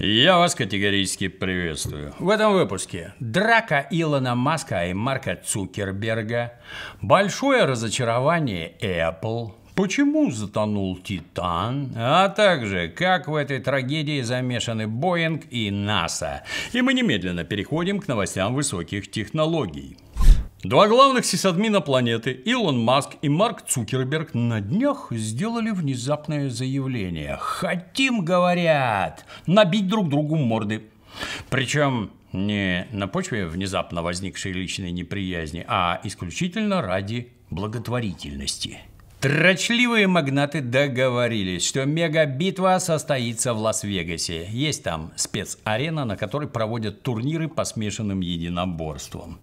Я вас категорически приветствую. В этом выпуске драка Илона Маска и Марка Цукерберга, большое разочарование Apple, почему затонул Титан, а также как в этой трагедии замешаны Боинг и НАСА. И мы немедленно переходим к новостям высоких технологий. Два главных сисадмина планеты, Илон Маск и Марк Цукерберг, на днях сделали внезапное заявление. «Хотим, — говорят, — набить друг другу морды». Причем не на почве внезапно возникшей личной неприязни, а исключительно ради благотворительности. Трачливые магнаты договорились, что мега-битва состоится в Лас-Вегасе. Есть там спецарена, на которой проводят турниры по смешанным единоборствам.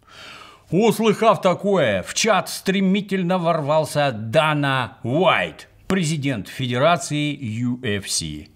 Услыхав такое, в чат стремительно ворвался Дана Уайт, президент Федерации UFC.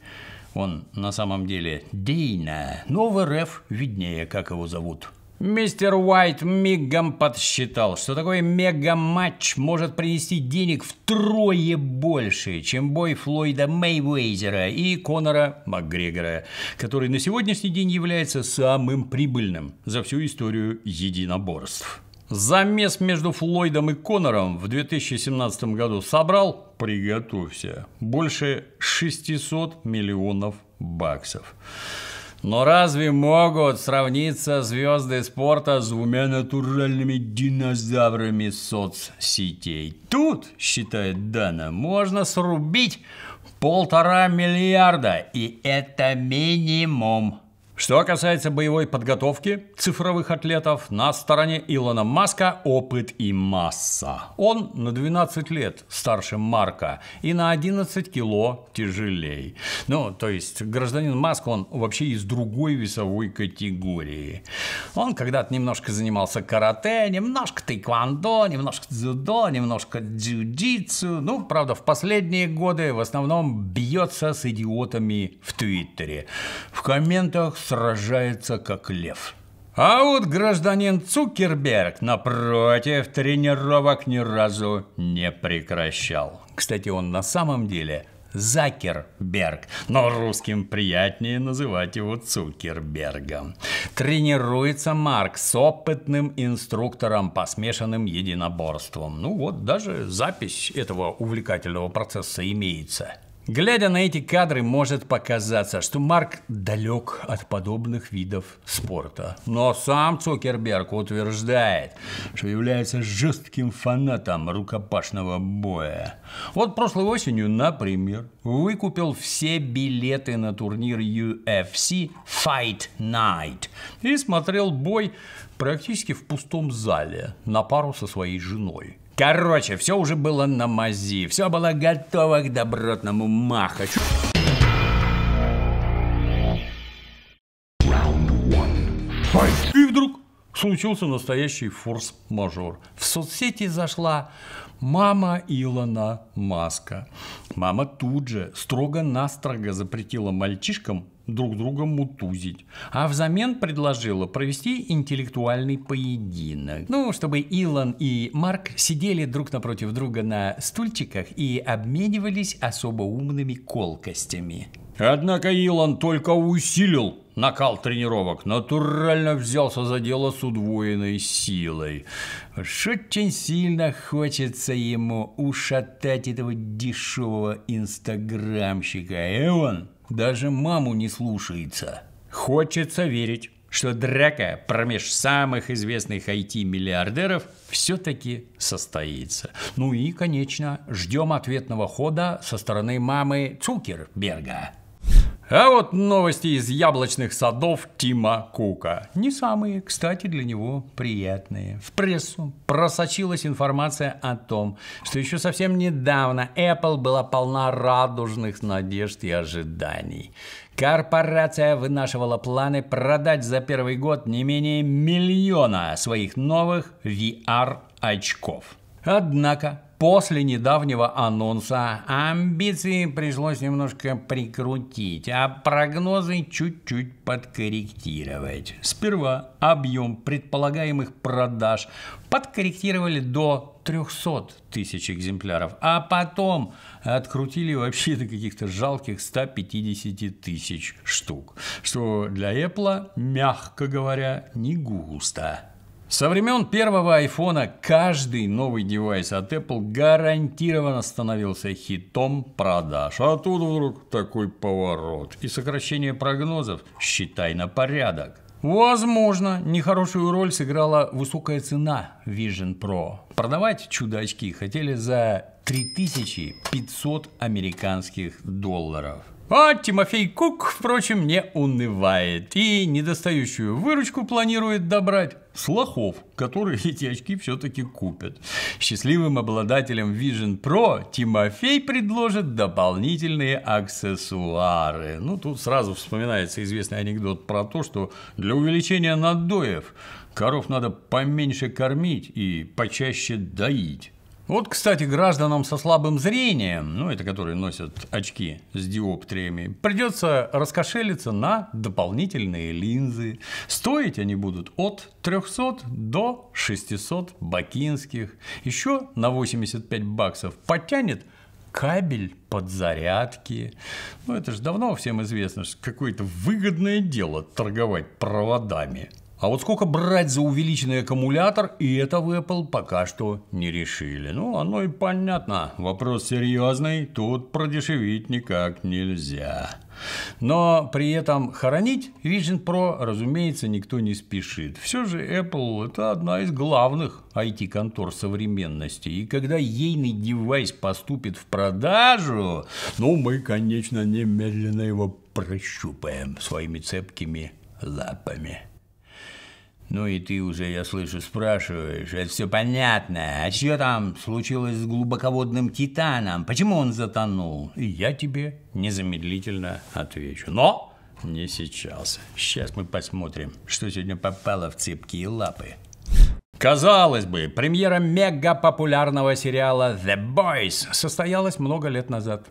Он на самом деле Дейна, но в РФ виднее, как его зовут. Мистер Уайт мигом подсчитал, что такой мега-матч может принести денег втрое больше, чем бой Флойда Мейвейзера и Конора Макгрегора, который на сегодняшний день является самым прибыльным за всю историю единоборств. Замес между Флойдом и Конором в 2017 году собрал, приготовься, больше 600 миллионов баксов. Но разве могут сравниться звезды спорта с двумя натуральными динозаврами соцсетей? Тут, считает Дана, можно срубить полтора миллиарда, и это минимум. Что касается боевой подготовки цифровых атлетов, на стороне Илона Маска опыт и масса. Он на 12 лет старше Марка и на 11 кило тяжелее. Ну, то есть гражданин Маск, он вообще из другой весовой категории. Он когда-то немножко занимался карате, немножко тайквандо, немножко дзюдо, немножко дзюдицу. Ну, правда, в последние годы в основном бьется с идиотами в Твиттере. В комментах сражается как лев. А вот гражданин Цукерберг, напротив, тренировок ни разу не прекращал. Кстати, он на самом деле Закерберг, но русским приятнее называть его Цукербергом. Тренируется Марк с опытным инструктором по смешанным единоборствам. Ну вот, даже запись этого увлекательного процесса имеется. Глядя на эти кадры, может показаться, что Марк далек от подобных видов спорта. Но сам Цукерберг утверждает, что является жестким фанатом рукопашного боя. Вот прошлой осенью, например, выкупил все билеты на турнир UFC Fight Night и смотрел бой практически в пустом зале на пару со своей женой. Короче, все уже было на мази, все было готово к добротному махачу. Round one. Fight! случился настоящий форс-мажор. В соцсети зашла мама Илона Маска. Мама тут же строго-настрого запретила мальчишкам друг друга мутузить, а взамен предложила провести интеллектуальный поединок. Ну, чтобы Илон и Марк сидели друг напротив друга на стульчиках и обменивались особо умными колкостями. Однако Илон только усилил накал тренировок, натурально взялся за дело с удвоенной силой. Уж очень сильно хочется ему ушатать этого дешевого инстаграмщика. И э, он даже маму не слушается. Хочется верить, что драка промеж самых известных IT-миллиардеров все-таки состоится. Ну и, конечно, ждем ответного хода со стороны мамы Цукерберга. А вот новости из яблочных садов Тима Кука. Не самые, кстати, для него приятные. В прессу просочилась информация о том, что еще совсем недавно Apple была полна радужных надежд и ожиданий. Корпорация вынашивала планы продать за первый год не менее миллиона своих новых VR-очков. Однако После недавнего анонса амбиции пришлось немножко прикрутить, а прогнозы чуть-чуть подкорректировать. Сперва объем предполагаемых продаж подкорректировали до 300 тысяч экземпляров, а потом открутили вообще до каких-то жалких 150 тысяч штук, что для Apple, мягко говоря, не густо. Со времен первого iPhone каждый новый девайс от Apple гарантированно становился хитом продаж. А тут вдруг такой поворот и сокращение прогнозов, считай на порядок. Возможно, нехорошую роль сыграла высокая цена Vision Pro. Продавать чудачки хотели за 3500 американских долларов. А Тимофей Кук, впрочем, не унывает и недостающую выручку планирует добрать с лохов, которые эти очки все-таки купят. Счастливым обладателем Vision Pro Тимофей предложит дополнительные аксессуары. Ну, тут сразу вспоминается известный анекдот про то, что для увеличения надоев коров надо поменьше кормить и почаще доить. Вот, кстати, гражданам со слабым зрением, ну, это которые носят очки с диоптриями, придется раскошелиться на дополнительные линзы. Стоить они будут от 300 до 600 бакинских. Еще на 85 баксов потянет кабель подзарядки. Ну, это же давно всем известно, что какое-то выгодное дело торговать проводами. А вот сколько брать за увеличенный аккумулятор, и это в Apple пока что не решили. Ну, оно и понятно. Вопрос серьезный, тут продешевить никак нельзя. Но при этом хоронить Vision Pro, разумеется, никто не спешит. Все же Apple – это одна из главных IT-контор современности. И когда ейный девайс поступит в продажу, ну, мы, конечно, немедленно его прощупаем своими цепкими лапами. Ну и ты уже, я слышу, спрашиваешь, это все понятно. А что там случилось с глубоководным титаном? Почему он затонул? И я тебе незамедлительно отвечу. Но не сейчас. Сейчас мы посмотрим, что сегодня попало в цепкие лапы. Казалось бы, премьера мегапопулярного сериала The Boys состоялась много лет назад.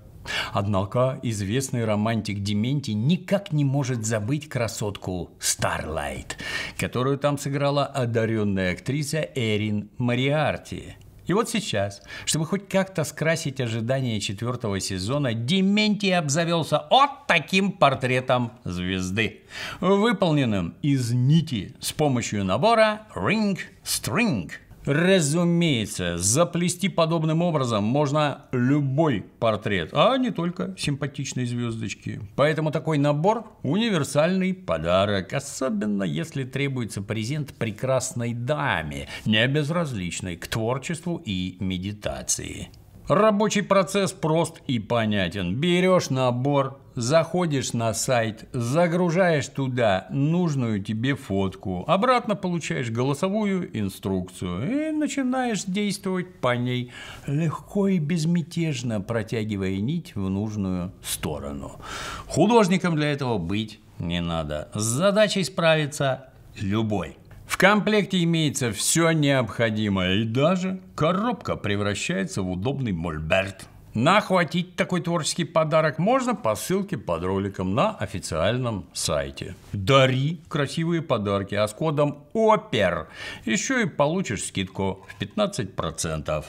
Однако известный романтик Дементий никак не может забыть красотку Старлайт, которую там сыграла одаренная актриса Эрин Мариарти. И вот сейчас, чтобы хоть как-то скрасить ожидания четвертого сезона, Дементий обзавелся вот таким портретом звезды, выполненным из нити с помощью набора Ring String – Разумеется, заплести подобным образом можно любой портрет, а не только симпатичные звездочки. Поэтому такой набор – универсальный подарок, особенно если требуется презент прекрасной даме, не безразличной к творчеству и медитации. Рабочий процесс прост и понятен. Берешь набор, заходишь на сайт, загружаешь туда нужную тебе фотку, обратно получаешь голосовую инструкцию и начинаешь действовать по ней, легко и безмятежно протягивая нить в нужную сторону. Художником для этого быть не надо. С задачей справится любой. В комплекте имеется все необходимое, и даже коробка превращается в удобный мольберт. Нахватить такой творческий подарок можно по ссылке под роликом на официальном сайте. Дари красивые подарки, а с кодом ОПЕР еще и получишь скидку в 15%.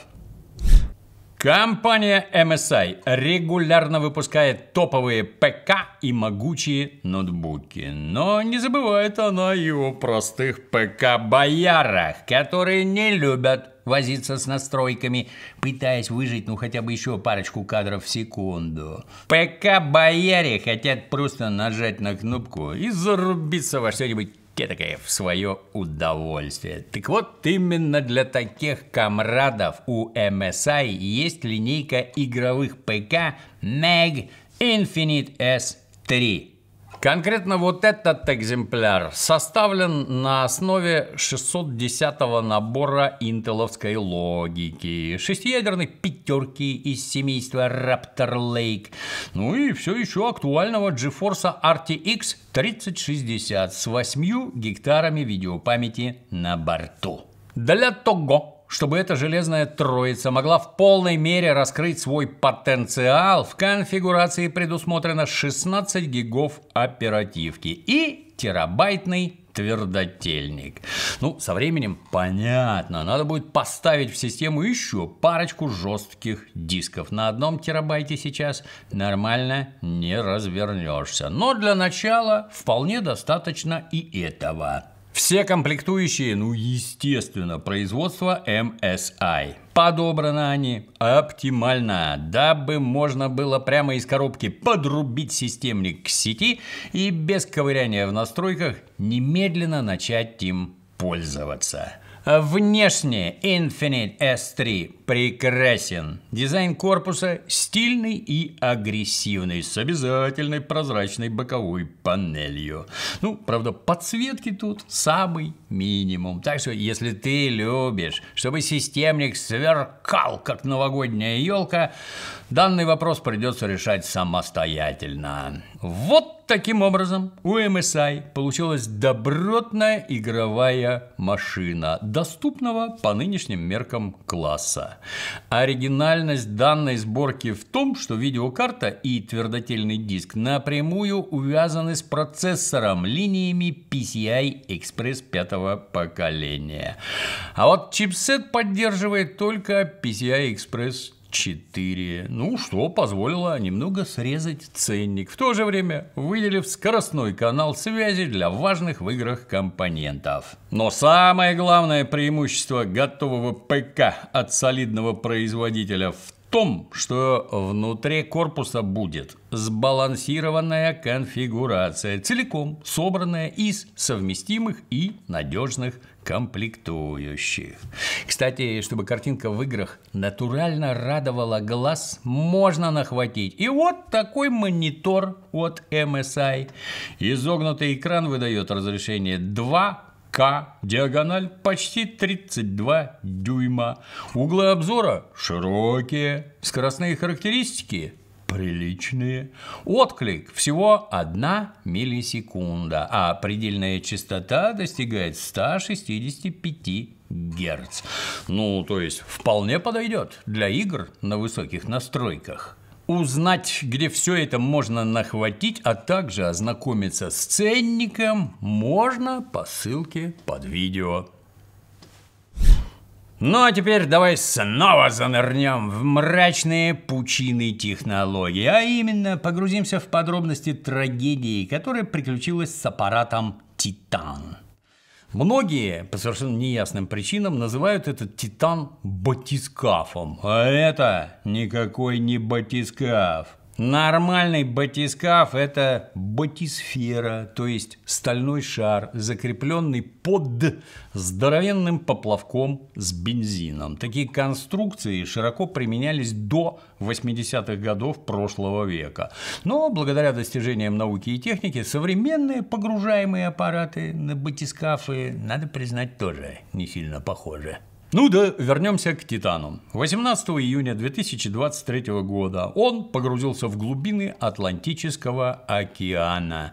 Компания MSI регулярно выпускает топовые ПК и могучие ноутбуки. Но не забывает она и о простых ПК-боярах, которые не любят возиться с настройками, пытаясь выжить ну хотя бы еще парочку кадров в секунду. ПК-бояре хотят просто нажать на кнопку и зарубиться во что-нибудь такая в свое удовольствие. Так вот, именно для таких комрадов у MSI есть линейка игровых ПК MAG Infinite S3. Конкретно вот этот экземпляр составлен на основе 610 набора интеловской логики, шестиядерной пятерки из семейства Raptor Lake, ну и все еще актуального GeForce RTX 3060 с 8 гектарами видеопамяти на борту. Для того, чтобы эта железная троица могла в полной мере раскрыть свой потенциал, в конфигурации предусмотрено 16 гигов оперативки и терабайтный твердотельник. Ну, со временем понятно, надо будет поставить в систему еще парочку жестких дисков. На одном терабайте сейчас нормально не развернешься. Но для начала вполне достаточно и этого. Все комплектующие, ну естественно, производство MSI. Подобраны они оптимально, дабы можно было прямо из коробки подрубить системник к сети и без ковыряния в настройках немедленно начать им пользоваться. Внешне Infinite S3 прекрасен. Дизайн корпуса стильный и агрессивный, с обязательной прозрачной боковой панелью. Ну, правда, подсветки тут самый минимум. Так что, если ты любишь, чтобы системник сверкал, как новогодняя елка, данный вопрос придется решать самостоятельно. Вот Таким образом, у MSI получилась добротная игровая машина, доступного по нынешним меркам класса. Оригинальность данной сборки в том, что видеокарта и твердотельный диск напрямую увязаны с процессором линиями PCI Express пятого поколения. А вот чипсет поддерживает только PCI Express 4, ну что позволило немного срезать ценник, в то же время выделив скоростной канал связи для важных в играх компонентов. Но самое главное преимущество готового ПК от солидного производителя в том, что внутри корпуса будет сбалансированная конфигурация, целиком собранная из совместимых и надежных комплектующих. Кстати, чтобы картинка в играх натурально радовала глаз, можно нахватить. И вот такой монитор от MSI. Изогнутый экран выдает разрешение 2 к, диагональ почти 32 дюйма. Углы обзора широкие. Скоростные характеристики приличные. Отклик всего 1 миллисекунда, а предельная частота достигает 165 Гц. Ну, то есть вполне подойдет для игр на высоких настройках. Узнать, где все это можно нахватить, а также ознакомиться с ценником можно по ссылке под видео. Ну а теперь давай снова занырнем в мрачные пучины технологий, а именно погрузимся в подробности трагедии, которая приключилась с аппаратом «Титан». Многие по совершенно неясным причинам называют этот «Титан» батискафом, а это никакой не батискаф. Нормальный батискаф – это батисфера, то есть стальной шар, закрепленный под здоровенным поплавком с бензином. Такие конструкции широко применялись до 80-х годов прошлого века. Но благодаря достижениям науки и техники современные погружаемые аппараты на батискафы, надо признать, тоже не сильно похожи. Ну да, вернемся к Титану. 18 июня 2023 года он погрузился в глубины Атлантического океана,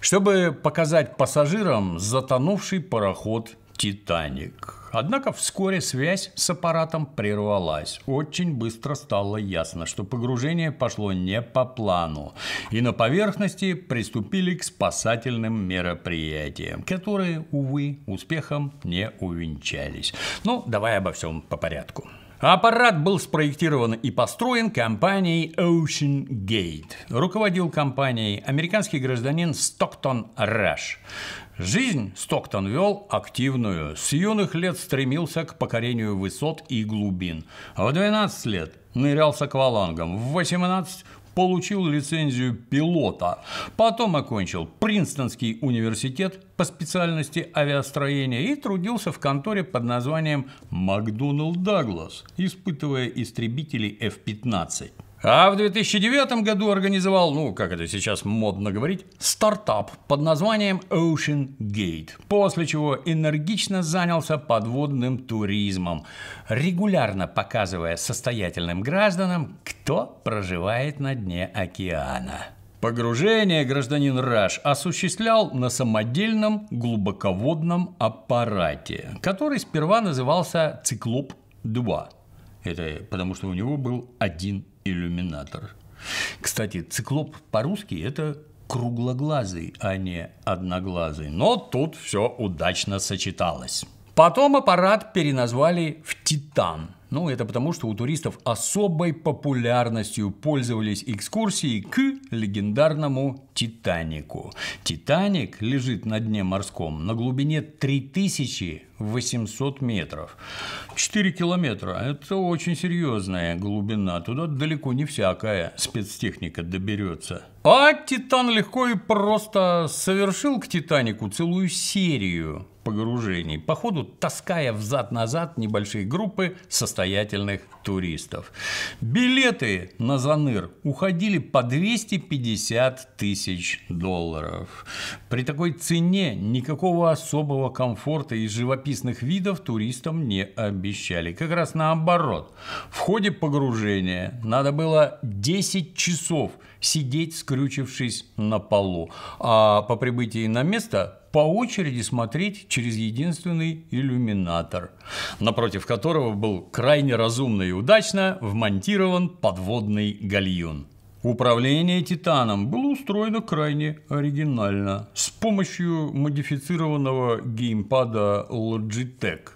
чтобы показать пассажирам затонувший пароход «Титаник». Однако вскоре связь с аппаратом прервалась. Очень быстро стало ясно, что погружение пошло не по плану, и на поверхности приступили к спасательным мероприятиям, которые, увы, успехом не увенчались. Ну, давай обо всем по порядку. Аппарат был спроектирован и построен компанией Ocean Gate. Руководил компанией американский гражданин Стоктон Раш. Жизнь Стоктон вел активную. С юных лет стремился к покорению высот и глубин. В 12 лет нырял с аквалангом, в 18 получил лицензию пилота. Потом окончил Принстонский университет по специальности авиастроения и трудился в конторе под названием «Макдоналд Даглас», испытывая истребители F-15. А в 2009 году организовал, ну, как это сейчас модно говорить, стартап под названием Ocean Gate, после чего энергично занялся подводным туризмом, регулярно показывая состоятельным гражданам, кто проживает на дне океана. Погружение гражданин Раш осуществлял на самодельном глубоководном аппарате, который сперва назывался «Циклоп-2». Это потому, что у него был один иллюминатор. Кстати, циклоп по-русски – это круглоглазый, а не одноглазый. Но тут все удачно сочеталось. Потом аппарат переназвали в «Титан», ну, это потому, что у туристов особой популярностью пользовались экскурсии к легендарному Титанику. Титаник лежит на дне морском на глубине 3800 метров. 4 километра – это очень серьезная глубина. Туда далеко не всякая спецтехника доберется. А Титан легко и просто совершил к Титанику целую серию погружений, по ходу таская взад-назад небольшие группы состоятельных туристов. Билеты на Заныр уходили по 250 тысяч долларов. При такой цене никакого особого комфорта и живописных видов туристам не обещали. Как раз наоборот. В ходе погружения надо было 10 часов сидеть, скрючившись на полу. А по прибытии на место по очереди смотреть через единственный иллюминатор, напротив которого был крайне разумно и удачно вмонтирован подводный гальюн. Управление «Титаном» было устроено крайне оригинально с помощью модифицированного геймпада Logitech.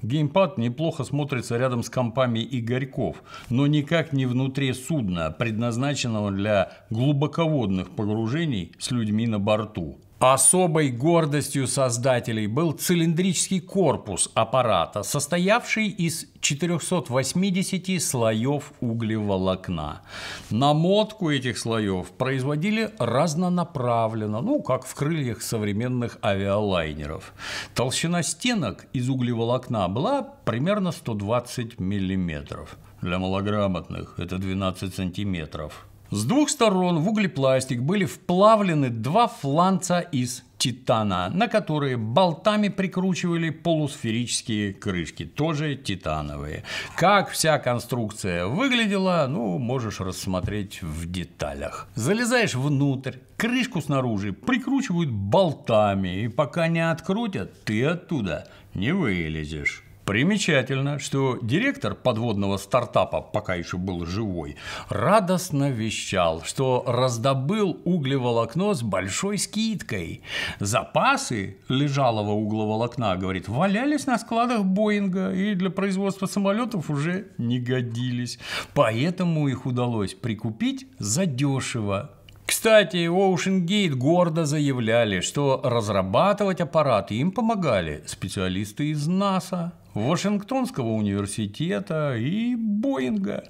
Геймпад неплохо смотрится рядом с компами Игорьков, но никак не внутри судна, предназначенного для глубоководных погружений с людьми на борту. Особой гордостью создателей был цилиндрический корпус аппарата, состоявший из 480 слоев углеволокна. Намотку этих слоев производили разнонаправленно, ну, как в крыльях современных авиалайнеров. Толщина стенок из углеволокна была примерно 120 мм. Для малограмотных это 12 сантиметров. С двух сторон в углепластик были вплавлены два фланца из титана, на которые болтами прикручивали полусферические крышки, тоже титановые. Как вся конструкция выглядела, ну, можешь рассмотреть в деталях. Залезаешь внутрь, крышку снаружи прикручивают болтами, и пока не открутят, ты оттуда не вылезешь. Примечательно, что директор подводного стартапа, пока еще был живой, радостно вещал, что раздобыл углеволокно с большой скидкой. Запасы лежалого углеволокна, говорит, валялись на складах Боинга и для производства самолетов уже не годились. Поэтому их удалось прикупить задешево. Кстати, Ocean Gate гордо заявляли, что разрабатывать аппарат им помогали специалисты из НАСА. Вашингтонского университета и Боинга.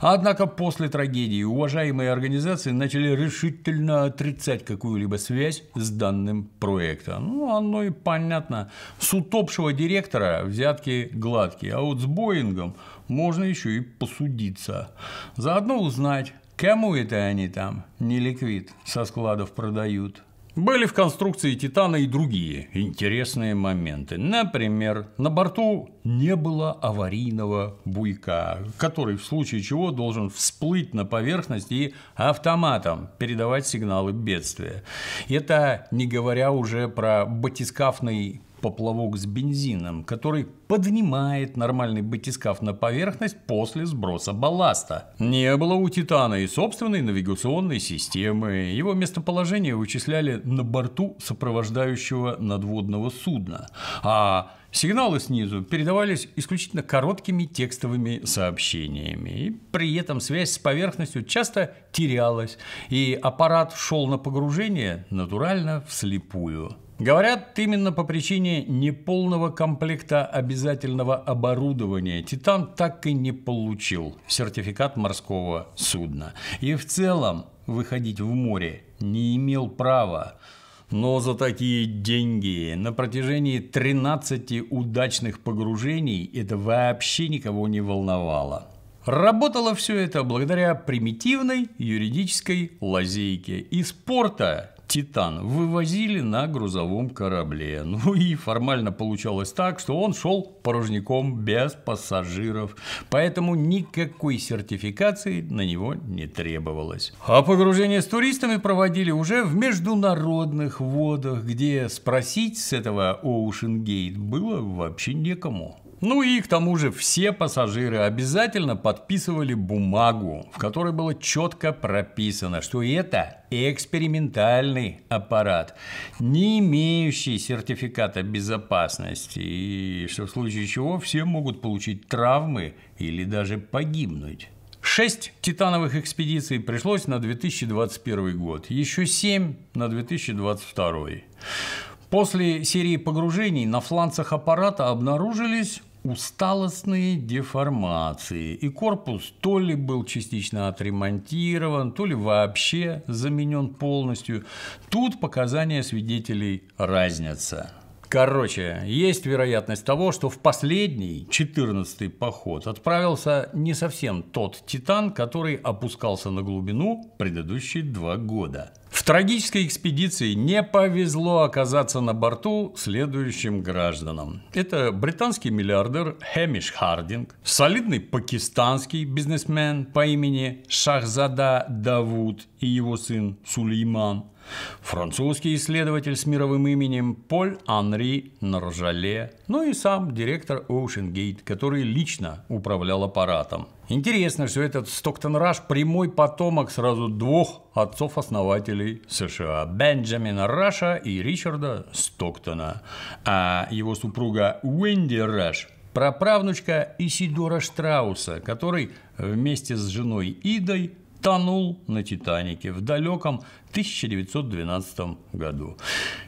Однако после трагедии уважаемые организации начали решительно отрицать какую-либо связь с данным проектом. Ну, оно и понятно. С утопшего директора взятки гладкие, а вот с Боингом можно еще и посудиться. Заодно узнать, кому это они там неликвид со складов продают – были в конструкции «Титана» и другие интересные моменты. Например, на борту не было аварийного буйка, который в случае чего должен всплыть на поверхность и автоматом передавать сигналы бедствия. Это не говоря уже про батискафный поплавок с бензином, который поднимает нормальный батискаф на поверхность после сброса балласта. Не было у «Титана» и собственной навигационной системы. Его местоположение вычисляли на борту сопровождающего надводного судна. А Сигналы снизу передавались исключительно короткими текстовыми сообщениями, и при этом связь с поверхностью часто терялась, и аппарат шел на погружение натурально вслепую. Говорят, именно по причине неполного комплекта обязательного оборудования «Титан» так и не получил сертификат морского судна. И в целом выходить в море не имел права. Но за такие деньги на протяжении 13 удачных погружений это вообще никого не волновало. Работало все это благодаря примитивной юридической лазейке. из порта. Титан вывозили на грузовом корабле. Ну и формально получалось так, что он шел порожняком без пассажиров, поэтому никакой сертификации на него не требовалось. А погружение с туристами проводили уже в международных водах, где спросить с этого Оушенгейт было вообще некому. Ну и к тому же все пассажиры обязательно подписывали бумагу, в которой было четко прописано, что это экспериментальный аппарат, не имеющий сертификата безопасности, и что в случае чего все могут получить травмы или даже погибнуть. Шесть титановых экспедиций пришлось на 2021 год, еще семь на 2022. После серии погружений на фланцах аппарата обнаружились усталостные деформации, и корпус то ли был частично отремонтирован, то ли вообще заменен полностью. Тут показания свидетелей разнятся. Короче, есть вероятность того, что в последний, 14 поход отправился не совсем тот «Титан», который опускался на глубину предыдущие два года. В трагической экспедиции не повезло оказаться на борту следующим гражданам. Это британский миллиардер Хэмиш Хардинг, солидный пакистанский бизнесмен по имени Шахзада Давуд и его сын Сулейман, Французский исследователь с мировым именем Поль Анри Наржале, ну и сам директор Оушенгейт, который лично управлял аппаратом. Интересно, что этот Стоктон-Раш – прямой потомок сразу двух отцов-основателей США – Бенджамина Раша и Ричарда Стоктона, а его супруга Уэнди Раш – праправнучка Исидора Штрауса, который вместе с женой Идой тонул на «Титанике» в далеком 1912 году.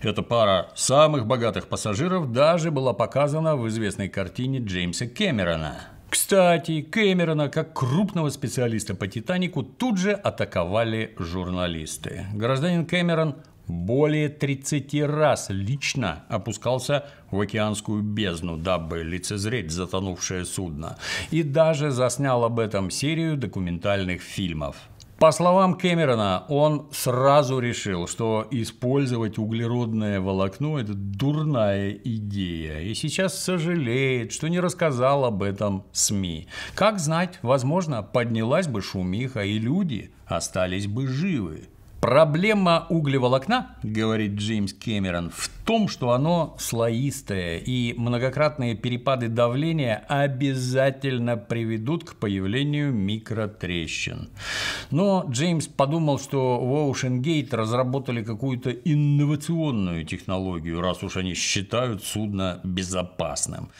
Эта пара самых богатых пассажиров даже была показана в известной картине Джеймса Кэмерона. Кстати, Кэмерона, как крупного специалиста по «Титанику», тут же атаковали журналисты. Гражданин Кэмерон более 30 раз лично опускался в океанскую бездну, дабы лицезреть затонувшее судно, и даже заснял об этом серию документальных фильмов. По словам Кэмерона, он сразу решил, что использовать углеродное волокно – это дурная идея, и сейчас сожалеет, что не рассказал об этом СМИ. Как знать, возможно, поднялась бы шумиха, и люди остались бы живы. Проблема углеволокна, говорит Джеймс Кэмерон, в том, что оно слоистое, и многократные перепады давления обязательно приведут к появлению микротрещин. Но Джеймс подумал, что в Оушенгейт разработали какую-то инновационную технологию, раз уж они считают судно безопасным.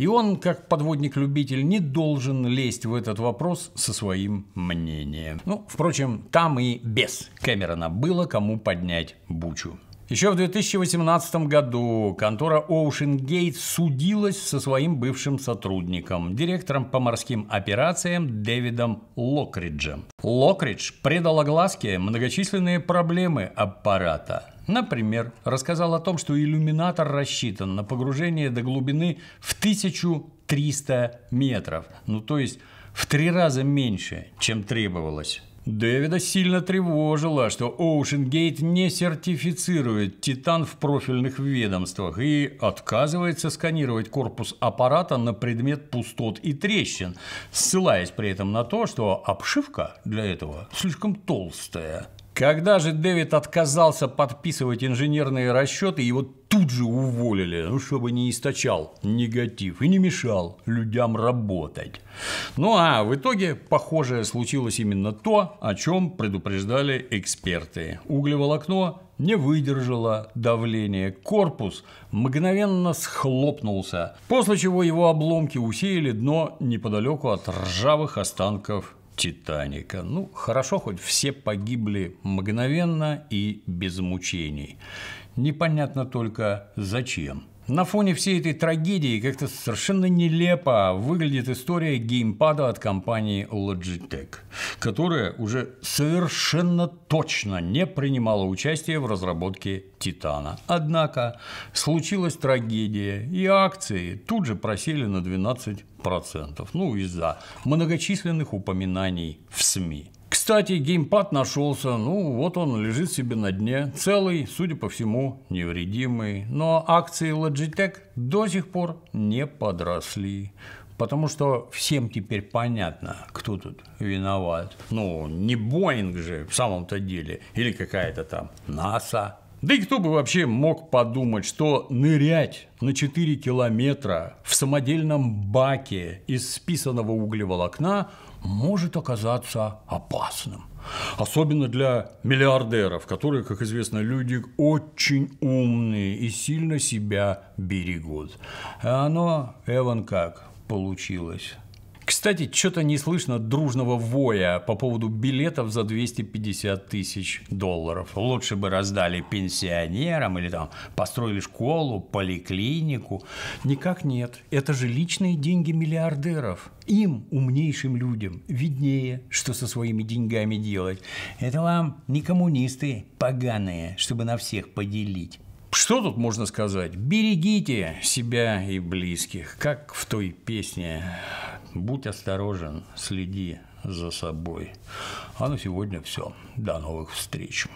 И он, как подводник-любитель, не должен лезть в этот вопрос со своим мнением. Ну, впрочем, там и без Кэмерона было кому поднять бучу. Еще в 2018 году контора Ocean Gate судилась со своим бывшим сотрудником, директором по морским операциям Дэвидом Локриджем. Локридж предал огласке многочисленные проблемы аппарата – Например, рассказал о том, что иллюминатор рассчитан на погружение до глубины в 1300 метров, ну то есть в три раза меньше, чем требовалось. Дэвида сильно тревожило, что Оушенгейт не сертифицирует «Титан» в профильных ведомствах и отказывается сканировать корпус аппарата на предмет пустот и трещин, ссылаясь при этом на то, что обшивка для этого слишком толстая. Когда же Дэвид отказался подписывать инженерные расчеты, его тут же уволили, ну, чтобы не источал негатив и не мешал людям работать. Ну а в итоге, похоже, случилось именно то, о чем предупреждали эксперты. Углеволокно не выдержало давления. Корпус мгновенно схлопнулся, после чего его обломки усеяли дно неподалеку от ржавых останков Титаника. Ну, хорошо, хоть все погибли мгновенно и без мучений. Непонятно только зачем. На фоне всей этой трагедии как-то совершенно нелепо выглядит история геймпада от компании Logitech, которая уже совершенно точно не принимала участие в разработке Титана. Однако случилась трагедия, и акции тут же просели на 12%, ну из-за многочисленных упоминаний в СМИ. Кстати, геймпад нашелся, ну вот он лежит себе на дне, целый, судя по всему, невредимый. Но акции Logitech до сих пор не подросли, потому что всем теперь понятно, кто тут виноват. Ну, не Боинг же в самом-то деле, или какая-то там НАСА. Да и кто бы вообще мог подумать, что нырять на 4 километра в самодельном баке из списанного углеволокна может оказаться опасным. Особенно для миллиардеров, которые, как известно, люди очень умные и сильно себя берегут. А оно, Эван, как получилось. Кстати, что-то не слышно дружного воя по поводу билетов за 250 тысяч долларов. Лучше бы раздали пенсионерам или там построили школу, поликлинику. Никак нет. Это же личные деньги миллиардеров. Им, умнейшим людям, виднее, что со своими деньгами делать. Это вам не коммунисты поганые, чтобы на всех поделить. Что тут можно сказать? Берегите себя и близких, как в той песне будь осторожен, следи за собой. А на сегодня все. До новых встреч.